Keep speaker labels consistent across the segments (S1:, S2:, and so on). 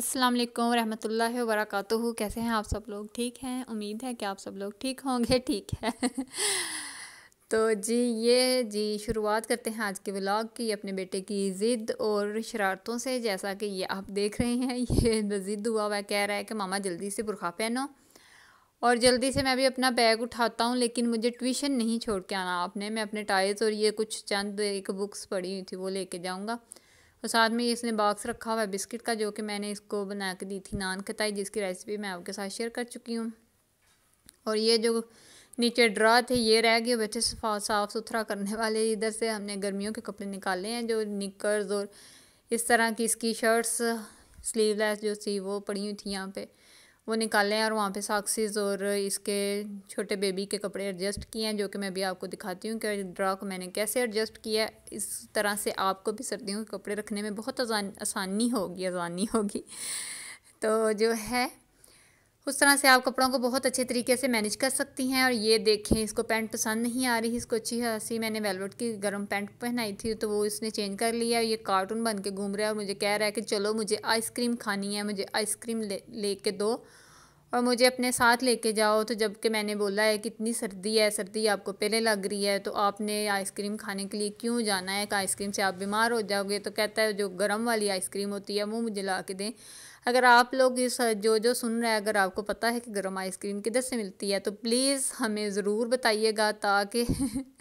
S1: अस्सलाम वालेकुम रहमतुल्लाहि वरक़ कैसे हैं आप सब लोग ठीक हैं उम्मीद है कि आप सब लोग ठीक होंगे ठीक है तो जी ये जी शुरुआत करते हैं आज के व्लॉग की अपने बेटे की ज़िद और शरारतों से जैसा कि ये आप देख रहे हैं ये ज़िद हुआ हुआ कह रहा है कि मामा जल्दी से बुरखा पहनो और जल्दी से मैं भी अपना बैग उठाता हूँ लेकिन मुझे ट्यूशन नहीं छोड़ के आना आपने मैं अपने टाइल्स और ये कुछ चंद एक बुक्स पढ़ी हुई थी वो लेके जाऊँगा और साथ में इसने बॉक्स रखा हुआ है बिस्किट का जो कि मैंने इसको बना के दी थी नान खताई जिसकी रेसिपी मैं आपके साथ शेयर कर चुकी हूँ और ये जो नीचे ड्रा थे ये रह गए बच्चे साफ़ सुथरा करने वाले इधर से हमने गर्मियों के कपड़े निकाले हैं जो निकर्स और इस तरह की इसकी शर्ट्स स्लीवलेस जो थी वो पड़ी हुई थी यहाँ पर वो निकाले हैं और वहाँ पे साक्सीज और इसके छोटे बेबी के कपड़े एडजस्ट किए हैं जो कि मैं अभी आपको दिखाती हूँ कि ड्रा को मैंने कैसे एडजस्ट किया इस तरह से आपको भी सर्दियों के कपड़े रखने में बहुत आसानी होगी आसानी होगी तो जो है उस तरह से आप कपड़ों को बहुत अच्छे तरीके से मैनेज कर सकती हैं और ये देखें इसको पैंट पसंद नहीं आ रही इसको अच्छी हंसी मैंने वेलवेट की गर्म पैंट पहनाई थी तो वो इसने चेंज कर लिया ये कार्टून बन के घूम रहा है और मुझे कह रहा है कि चलो मुझे आइसक्रीम खानी है मुझे आइसक्रीम ले, ले के दो और मुझे अपने साथ लेके जाओ तो जबकि मैंने बोला है कि इतनी सर्दी है सर्दी आपको पहले लग रही है तो आपने आइसक्रीम खाने के लिए क्यों जाना है कि आइसक्रीम से आप बीमार हो जाओगे तो कहता है जो गर्म वाली आइसक्रीम होती है वो मुझे ला के दें अगर आप लोग इस जो जो सुन रहे हैं अगर आपको पता है कि गर्म आइसक्रीम किधर से मिलती है तो प्लीज़ हमें ज़रूर बताइएगा ताकि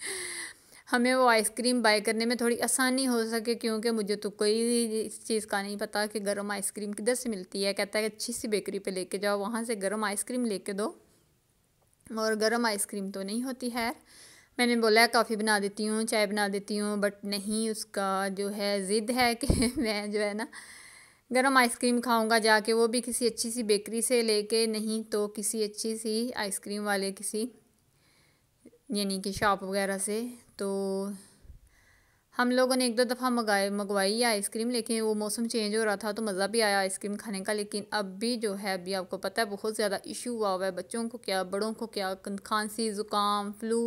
S1: हमें वो आइसक्रीम बाय करने में थोड़ी आसानी हो सके क्योंकि मुझे तो कोई इस चीज़ का नहीं पता कि गर्म आइसक्रीम किधर से मिलती है कहता है कि अच्छी सी बेकरी पे लेके जाओ वहाँ से गर्म आइसक्रीम लेके दो और गर्म आइसक्रीम तो नहीं होती है मैंने बोला कॉफ़ी बना देती हूँ चाय बना देती हूँ बट नहीं उसका जो है ज़िद है कि मैं जो है ना गर्म आइसक्रीम खाऊंगा जाके वो भी किसी अच्छी सी बेकरी से लेके नहीं तो किसी अच्छी सी आइसक्रीम वाले किसी यानी कि शॉप वगैरह से तो हम लोगों ने एक दो दफ़ा मंगाए मंगवाई है आइसक्रीम लेकिन वो मौसम चेंज हो रहा था तो मज़ा भी आया आइसक्रीम खाने का लेकिन अब भी जो है अभी आपको पता है बहुत ज़्यादा इशू हुआ हुआ है बच्चों को क्या बड़ों को क्या खांसी ज़ुकाम फ्लू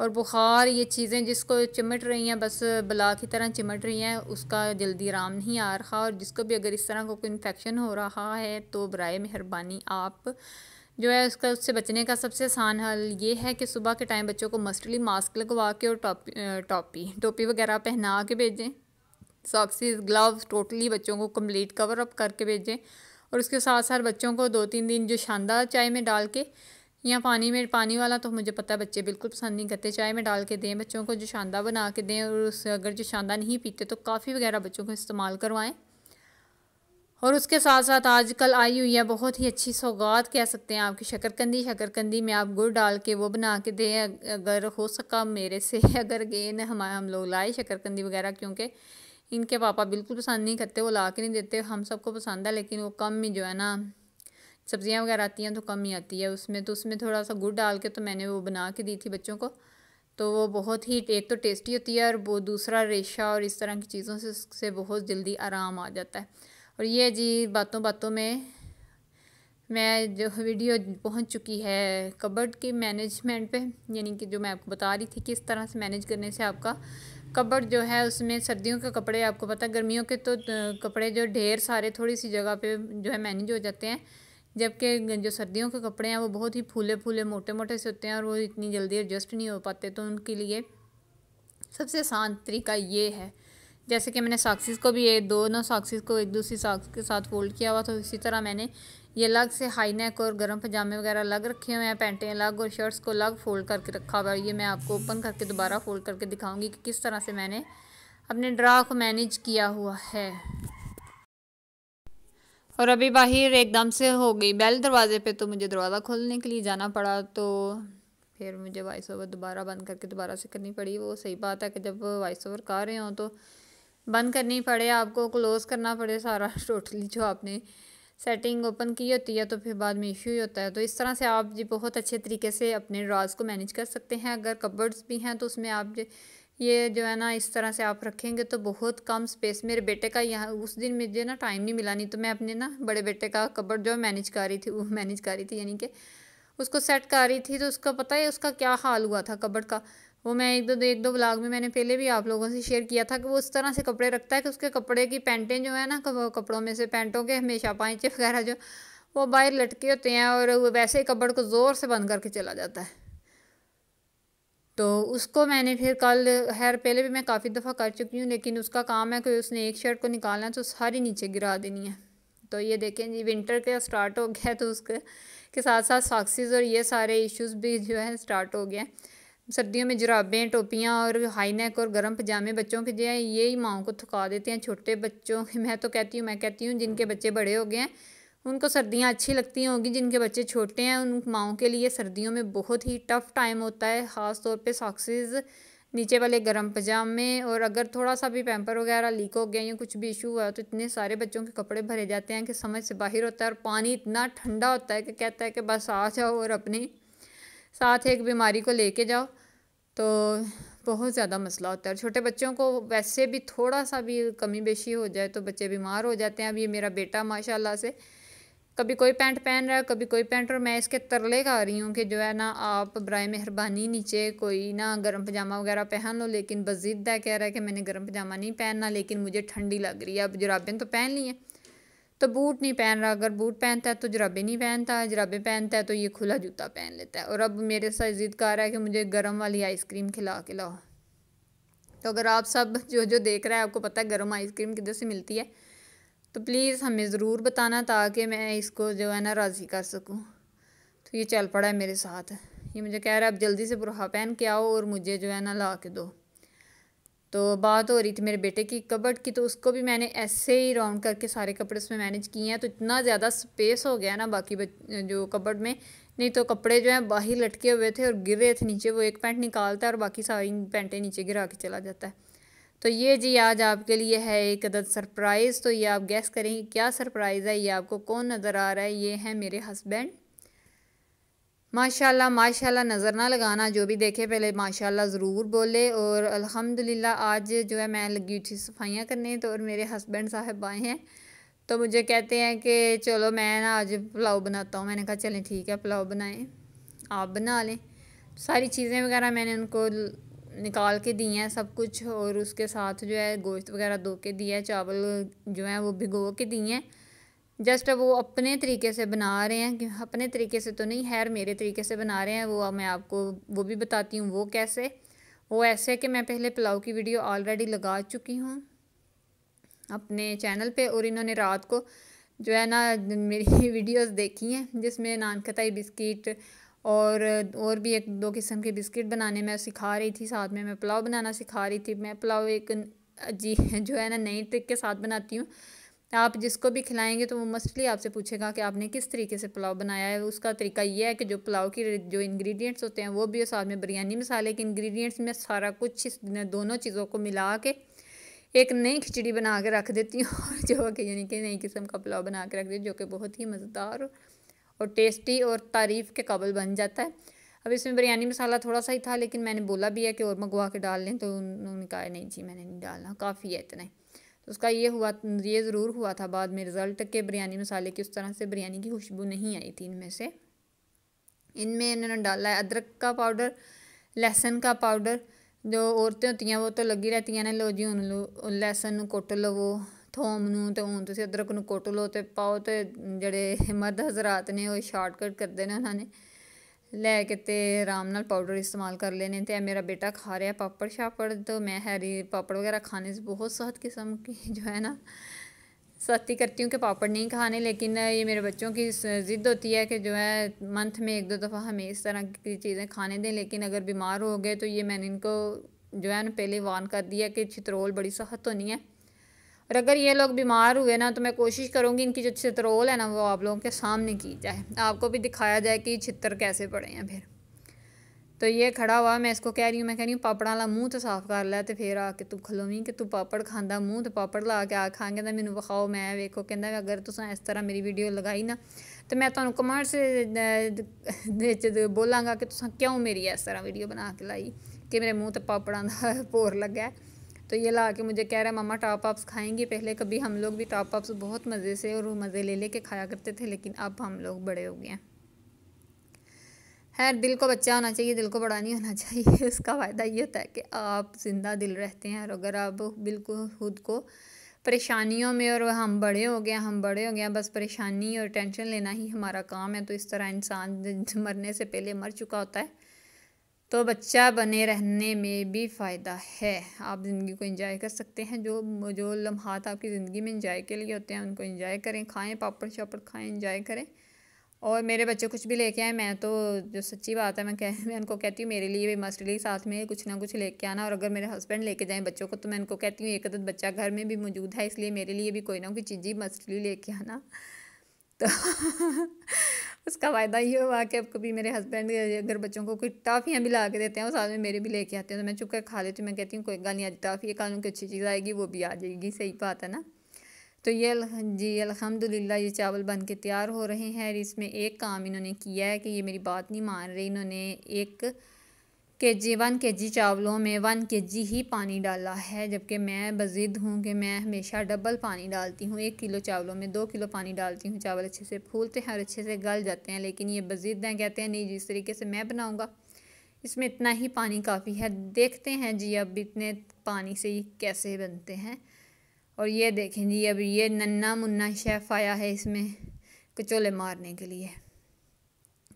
S1: और बुखार ये चीज़ें जिसको चिमट रही हैं बस बला की तरह चिमट रही हैं उसका जल्दी आराम नहीं आ रहा और जिसको भी अगर इस तरह का को कोई इन्फेक्शन हो रहा है तो बर मेहरबानी आप जो है उसका उससे बचने का सबसे आसान हल ये है कि सुबह के टाइम बच्चों को मस्टली मास्क लगवा के और टॉपी टॉपी टोपी वगैरह पहना के भेजें सॉक्सेस ग्लव्स टोटली बच्चों को कंप्लीट कवर अप करके भेजें और उसके साथ साथ बच्चों को दो तीन दिन जो शानदार चाय में डाल के या पानी में पानी वाला तो मुझे पता है बच्चे बिल्कुल पसंद नहीं करते चाय में डाल के दें बच्चों को जो शानदार बना के दें और उस अगर जो शानदार नहीं पीते तो काफ़ी वगैरह बच्चों को इस्तेमाल करवाएं और उसके साथ साथ आजकल आई हुई है बहुत ही अच्छी सौगात कह सकते हैं आपकी शक्करकंदी शक्करकंदी में आप गुड़ डाल के वो बना के दें अगर हो सका मेरे से अगर गेन हमारे हम लोग लाए शक्करकंदी वगैरह क्योंकि इनके पापा बिल्कुल पसंद नहीं करते वो ला के नहीं देते हम सबको पसंद है लेकिन वो कम ही जो है ना सब्ज़ियाँ वगैरह आती हैं तो कम ही आती है उसमें तो उसमें थोड़ा सा गुड़ डाल के तो मैंने वो बना के दी थी बच्चों को तो वो बहुत ही एक तो टेस्टी होती है और वो दूसरा रेशा और इस तरह की चीज़ों से से बहुत जल्दी आराम आ जाता है और ये जी बातों बातों में मैं जो वीडियो पहुंच चुकी है कबर्ड के मैनेजमेंट पे यानी कि जो मैं आपको बता रही थी कि इस तरह से मैनेज करने से आपका कबर्ड जो है उसमें सर्दियों के कपड़े आपको पता गर्मियों के तो कपड़े जो ढेर सारे थोड़ी सी जगह पे जो है मैनेज हो जाते हैं जबकि जो सर्दियों के कपड़े हैं वो बहुत ही फूले फूले मोटे मोटे से होते हैं और वो इतनी जल्दी एडजस्ट नहीं हो पाते तो उनके लिए सबसे आसान तरीका ये है जैसे कि मैंने सॉक्सिस को भी ये दोनों साक्सीज को एक दूसरी साक्स के साथ फोल्ड किया हुआ तो इसी तरह मैंने ये अलग से हाई नेक और गर्म पजामे वगैरह अलग रखे हुए हैं पैंटें अलग और शर्ट्स को अलग फोल्ड करके रखा हुआ है ये मैं आपको ओपन करके दोबारा फोल्ड करके दिखाऊंगी कि किस तरह से मैंने अपने ड्रा को मैनेज किया हुआ है और अभी बाहर एकदम से हो गई बैल दरवाजे पर तो मुझे दरवाज़ा खोलने के लिए जाना पड़ा तो फिर मुझे वॉइस ओवर दोबारा बंद करके दोबारा से करनी पड़ी वो सही बात है कि जब वॉइस ओवर कर रहे हों तो बंद करनी पड़े आपको क्लोज़ करना पड़े सारा टोटली जो आपने सेटिंग ओपन की होती है तो फिर बाद में इशू ही होता है तो इस तरह से आप जी बहुत अच्छे तरीके से अपने ड्राज को मैनेज कर सकते हैं अगर कबर्ड्स भी हैं तो उसमें आप जो ये जो है ना इस तरह से आप रखेंगे तो बहुत कम स्पेस मेरे बेटे का यहाँ उस दिन मुझे ना टाइम नहीं मिला नहीं तो मैं अपने ना बड़े बेटे का कबर्ड जो मैनेज कर रही थी वो मैनेज कर रही थी यानी कि उसको सेट कर रही थी तो उसका पता है उसका क्या हाल हुआ था कबर्ड का वो मैं एक दो एक दो ब्लॉग में मैंने पहले भी आप लोगों से शेयर किया था कि वो इस तरह से कपड़े रखता है कि उसके कपड़े की पैंटें जो है ना कपड़ों में से पैंटों के हमेशा पाइचे वगैरह जो वो बाहर लटके होते हैं और वैसे ही कपड़ को ज़ोर से बंद करके चला जाता है तो उसको मैंने फिर कल हैर पहले भी मैं काफ़ी दफ़ा कर चुकी हूँ लेकिन उसका काम है कि उसने एक शर्ट को निकालना है तो सारी नीचे गिरा देनी है तो ये देखें जी विंटर का स्टार्ट हो गया है तो उसके के साथ साथ सॉक्सेस और ये सारे इश्यूज भी जो है स्टार्ट हो गए हैं सर्दियों में जुराबें टोपियाँ और हाईनेक और गर्म पजामे बच्चों के जो है यही माओ को थका देते हैं छोटे बच्चों मैं तो कहती हूँ मैं कहती हूँ जिनके बच्चे बड़े हो गए हैं उनको सर्दियाँ अच्छी लगती होंगी जिनके बच्चे छोटे हैं उन माओ के लिए सर्दियों में बहुत ही टफ़ टाइम होता है ख़ास तौर पर सॉक्सेस नीचे वाले गर्म पजामे और अगर थोड़ा सा भी पैम्पर वगैरह लीक हो गया या कुछ भी इशू हुआ तो इतने सारे बच्चों के कपड़े भरे जाते हैं कि समझ से बाहर होता है और पानी इतना ठंडा होता है कि कहता है कि बस आ जाओ और अपनी साथ एक बीमारी को लेके जाओ तो बहुत ज़्यादा मसला होता है और छोटे बच्चों को वैसे भी थोड़ा सा भी कमी बेशी हो जाए तो बच्चे बीमार हो जाते हैं अब ये मेरा बेटा माशाल्लाह से कभी कोई पैंट पहन रहा है कभी कोई पैंट और मैं इसके तरले का रही हूँ कि जो है ना आप बर मेहरबानी नीचे कोई ना गर्म पजामा वगैरह पहन लो लेकिन बजिदा कह रहा है कि मैंने गर्म पजामा नहीं पहनना लेकिन मुझे ठंडी लग रही है अब जुराबें तो पहन ली हैं तो बूट नहीं पहन रहा अगर बूट पहनता है तो जराबे नहीं पहनता जराबे पहनता है तो ये खुला जूता पहन लेता है और अब मेरे साथ जिद कर रहा है कि मुझे गर्म वाली आइसक्रीम खिला के लाओ तो अगर आप सब जो जो देख रहा है आपको पता है गर्म आइसक्रीम किधर से मिलती है तो प्लीज़ हमें ज़रूर बताना ताकि मैं इसको जो है ना राज़ी कर सकूँ तो ये चल पड़ा है मेरे साथ ये मुझे कह रहा है आप जल्दी से बुरहा पहन के आओ और मुझे जो है ना ला के दो तो बात हो रही थी मेरे बेटे की कबर्ड की तो उसको भी मैंने ऐसे ही राउंड करके सारे कपड़े उसमें मैनेज किए हैं तो इतना ज़्यादा स्पेस हो गया ना बाकी जो कबर्ड में नहीं तो कपड़े जो हैं बाहर लटके हुए थे और गिर रहे थे नीचे वो एक पैंट निकालता है और बाकी सारी पैंटें नीचे गिरा के चला जाता है तो ये जी आज आपके लिए है एक अदद सरप्राइज़ तो ये आप गैस करेंगे क्या सरप्राइज़ है ये आपको कौन नज़र आ रहा है ये है मेरे हस्बैंड माशाल्लाह माशाल्लाह नज़र ना लगाना जो भी देखे पहले माशाल्लाह ज़रूर बोले और अल्हम्दुलिल्लाह आज जो है मैं लगी थी सफाइयाँ करने तो और मेरे हस्बैंड साहब आए हैं तो मुझे कहते हैं कि चलो मैं ना आज पुलाव बनाता हूँ मैंने कहा चलें ठीक है पुलाव बनाएं आप बना लें सारी चीज़ें वगैरह मैंने उनको निकाल के दी हैं सब कुछ और उसके साथ जो है गोश्त वगैरह धो के दिया है चावल जो है वो भिगो के दिए हैं जस्ट वो अपने तरीके से बना रहे हैं अपने तरीके से तो नहीं हैर मेरे तरीके से बना रहे हैं वो अब मैं आपको वो भी बताती हूँ वो कैसे वो ऐसे कि मैं पहले पुलाव की वीडियो ऑलरेडी लगा चुकी हूँ अपने चैनल पे और इन्होंने रात को जो है ना मेरी वीडियोस देखी हैं जिसमें नान बिस्किट और और भी एक दो किस्म के बिस्किट बनाने मैं सिखा रही थी साथ में मैं पुलाव बनाना सिखा रही थी मैं पुलाव एक जी जो है ना नई ट्रिक के साथ बनाती हूँ आप जिसको भी खिलाएंगे तो वो मस्टली आपसे पूछेगा कि आपने किस तरीके से पुलाव बनाया है उसका तरीका ये है कि जो पुलाव की जो इंग्रेडिएंट्स होते हैं वो भी और साथ में बिरयानी मसाले के इंग्रेडिएंट्स में सारा कुछ इस दोनों चीज़ों को मिला के एक नई खिचड़ी बना के रख देती हूँ जो कि यानी कि नई किस्म का पुलाव बना के रख देती जो कि बहुत ही मज़ेदार और टेस्टी और तारीफ़ के काबिल बन जाता है अब इसमें बिरयानी मसाला थोड़ा सा ही था लेकिन मैंने बोला भी है कि और मंगवा के डाल लें तो उन्होंने कहा नहीं जी मैंने नहीं डालना काफ़ी है इतना ही उसका ये हुआ ये ज़रूर हुआ था बाद में रिज़ल्ट के बिरयानी मसाले की उस तरह से बिरयानी की खुशबू नहीं आई थी इनमें से इनमें इन्होंने डाला है अदरक का पाउडर लहसुन का पाउडर जो औरतें होती हैं वो तो लगी रहती हैं ना लो जी हूँ लो लहसुन कुट लवो थोम तो हूँ तुम अदरक ਅਦਰਕ ਨੂੰ ਕੁੱਟ ਲਓ ਤੇ ਪਾਓ ਤੇ ਜਿਹੜੇ ਮਰਦ ਹਜ਼ਰਤ शॉर्टकट करते ਸ਼ਾਰਟਕਟ उन्होंने लैके तो आराम पाउडर इस्तेमाल कर लेने तो मेरा बेटा खा रहा है पापड़ शापड़ तो मैं हैरी पापड़ वगैरह खाने से बहुत सात किस्म की जो है ना सख्ती करती हूँ कि पापड़ नहीं खाने लेकिन ये मेरे बच्चों की ज़िद होती है कि जो है मंथ में एक दो दफ़ा हमें इस तरह की चीज़ें खाने दें लेकिन अगर बीमार हो गए तो ये मैंने इनको जो है ना पहले वार्न कर दिया कि चित्रोल बड़ी सख्त होनी है और अगर ये लोग बीमार हुए ना तो मैं कोशिश करूँगी इनकी जो चित्रोल है ना वो आप लोगों के सामने की जाए आपको भी दिखाया जाए कि चित्र कैसे पड़े हैं फिर तो ये खड़ा हुआ मैं इसको कह रही हूँ मैं कह रही हूँ पापड़ वाला मुँह तो साफ कर लिया तो फिर आके तू खलोवी कि तू पापड़ खांदा मुँह तो पापड़ ला के आ खा तो मैंने विखाओ मैं वेखो कहना अगर तुम इस तरह मेरी वीडियो लगाई ना तो मैं तुम्हें कमेंट्स बोलांगा कि तुम क्यों मेरी इस तरह वीडियो बना के लाई कि मेरे मूँह तो पापड़ा का पोर लगे तो ये ला के मुझे कह रहा है मम्मा टॉप अप्स खाएंगी पहले कभी हम लोग भी टॉप अप्स बहुत मज़े से और मज़े ले ले के खाया करते थे लेकिन अब हम लोग बड़े हो गए हैं खैर दिल को बच्चा होना चाहिए दिल को बड़ा नहीं होना चाहिए उसका फ़ायदा ये होता है कि आप जिंदा दिल रहते हैं और अगर आप बिल्कुल खुद को परेशानियों में और हम बड़े हो गए हम बड़े हो गए बस परेशानी और टेंशन लेना ही हमारा काम है तो इस तरह इंसान मरने से पहले मर चुका होता है तो बच्चा बने रहने में भी फ़ायदा है आप ज़िंदगी को इंजॉय कर सकते हैं जो जो लम्हात आपकी ज़िंदगी में इंजॉय के लिए होते हैं उनको इंजॉय करें खाएं पापड़ शापड़ खाएं इंजॉय करें और मेरे बच्चे कुछ भी लेके आए मैं तो जो सच्ची बात है मैं कह मैं उनको कहती हूँ मेरे लिए भी मस्टली साथ में कुछ ना कुछ लेके आना और अगर मेरे हस्बैंड लेके जाएं बच्चों को तो मैं उनको कहती हूँ एक अदद बच्चा घर में भी मौजूद है इसलिए मेरे लिए भी कोई ना कोई चीज़ ही मस्टली लेके आना तो उसका फ़ायदा ये हुआ कि अब कभी मेरे हस्बैंड अगर बच्चों को कोई टाफ़ियाँ भी ला के देते हैं और साथ में मेरे भी लेके आते हैं तो मैं चुप कर खा लेती हूँ मैं कहती हूँ कोई गाली आज टाफ़ी खा लूँ की अच्छी चीज़ आएगी वो भी आ जाएगी सही बात है ना तो ये जी अलहमदिल्ला ये चावल बन के तैयार हो रहे हैं और इसमें एक काम इन्होंने किया है कि ये मेरी बात नहीं मान रही इन्होंने एक के जी वन के जी चावलों में वन के जी ही पानी डाला है जबकि मैं बजिद हूँ कि मैं हमेशा डबल पानी डालती हूँ एक किलो चावलों में दो किलो पानी डालती हूँ चावल अच्छे से फूलते हैं और अच्छे से गल जाते हैं लेकिन ये बजिद हैं कहते हैं नहीं जिस तरीके से मैं बनाऊँगा इसमें इतना ही पानी काफ़ी है देखते हैं जी अब इतने पानी से ये कैसे बनते हैं और ये देखें जी अब ये नन्ना मुन्ना शेफ़ आया है इसमें कचोले मारने के लिए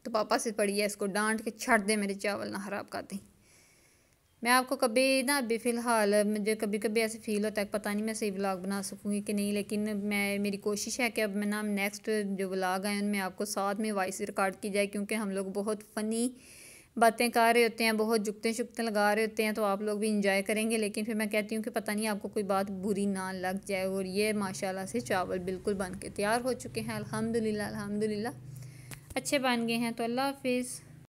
S1: तो पापा से पड़ी है इसको डांट के छट दे मेरे चावल ना ख़राब कर दें मैं आपको कभी ना अभी फ़िलहाल मुझे कभी कभी ऐसे फील होता है पता नहीं मैं सही व्लाग बना सकूँगी कि नहीं लेकिन मैं मेरी कोशिश है कि अब मैं ना नेक्स्ट जो व्लाग आए उनमें आपको साथ में वॉइस रिकॉर्ड की जाए क्योंकि हम लोग बहुत फ़नी बातें कर रहे होते हैं बहुत जुकते शुकते लगा रहे होते हैं तो आप लोग भी इंजॉय करेंगे लेकिन फिर मैं कहती हूँ कि पता नहीं आपको कोई बात बुरी ना लग जाए और ये माशाल्लाह से चावल बिल्कुल बन के तैयार हो चुके हैं अल्हम्दुलिल्लाह अल्हम्दुलिल्लाह अच्छे बन गए हैं तो अल्लाह हाफिज़